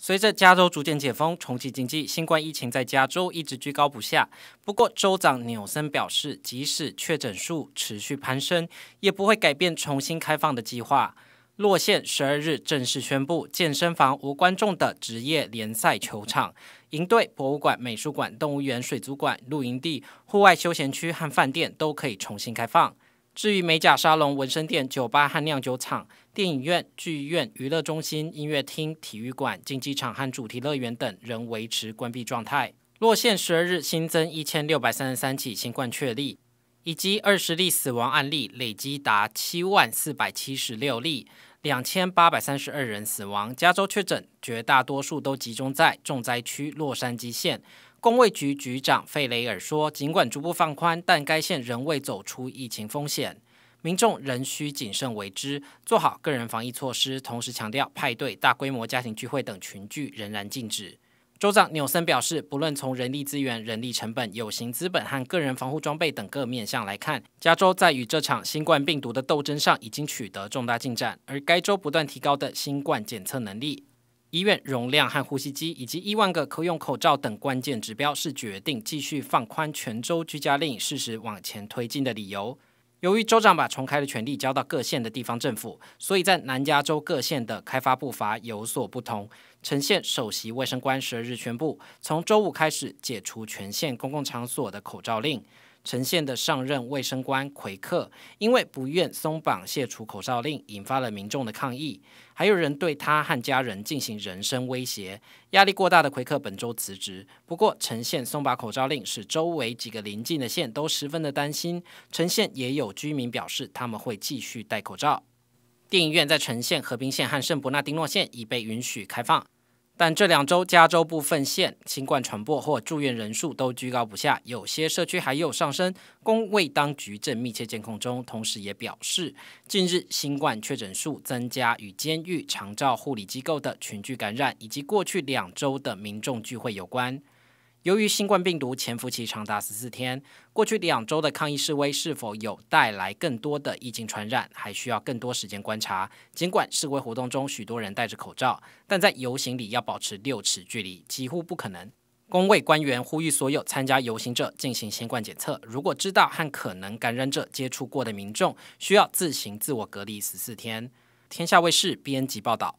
随着加州逐渐解封重启经济，新冠疫情在加州一直居高不下。不过，州长纽森表示，即使确诊数持续攀升，也不会改变重新开放的计划。洛线十二日正式宣布，健身房无观众的职业联赛球场、营队、博物馆、美术馆、动物园、水族馆、露营地、户外休闲区和饭店都可以重新开放。至于美甲沙龙、纹身店、酒吧和酿酒厂、电影院、剧院、娱乐中心、音乐厅、体育馆、竞技场和主题乐园等，仍维持关闭状态。落线十二日新增一千六百三十三起新冠确立，例，以及二十例死亡案例，累积达七万四百七十六例，两千八百三十二人死亡。加州确诊绝大多数都集中在重灾区洛杉矶县。公卫局局长费雷尔说，尽管逐步放宽，但该县仍未走出疫情风险，民众仍需谨慎为之，做好个人防疫措施。同时，强调派对、大规模家庭聚会等群聚仍然禁止。州长纽森表示，不论从人力资源、人力成本、有形资本和个人防护装备等各面向来看，加州在与这场新冠病毒的斗争上已经取得重大进展，而该州不断提高的新冠检测能力。医院容量和呼吸机，以及一万个可用口罩等关键指标，是决定继续放宽全州居家令、适时往前推进的理由。由于州长把重开的权利交到各县的地方政府，所以在南加州各县的开发步伐有所不同。呈县首席卫生官十二日宣布，从周五开始解除全县公共场所的口罩令。陈县的上任卫生官奎克，因为不愿松绑卸除口罩令，引发了民众的抗议，还有人对他和家人进行人身威胁。压力过大的奎克本周辞职。不过，陈县松绑口罩令，使周围几个邻近的县都十分的担心。陈县也有居民表示，他们会继续戴口罩。电影院在陈县、和平县和圣伯纳丁诺县已被允许开放。但这两周，加州部分县新冠传播或住院人数都居高不下，有些社区还有上升。公卫当局正密切监控中，同时也表示，近日新冠确诊数增加与监狱、长照护理机构的群聚感染，以及过去两周的民众聚会有关。由于新冠病毒潜伏期长达十四天，过去两周的抗议示威是否有带来更多的疫情传染，还需要更多时间观察。尽管示威活动中许多人戴着口罩，但在游行里要保持六尺距离几乎不可能。工卫官员呼吁所有参加游行者进行新冠检测，如果知道和可能感染者接触过的民众，需要自行自我隔离十四天。天下卫视编辑报道。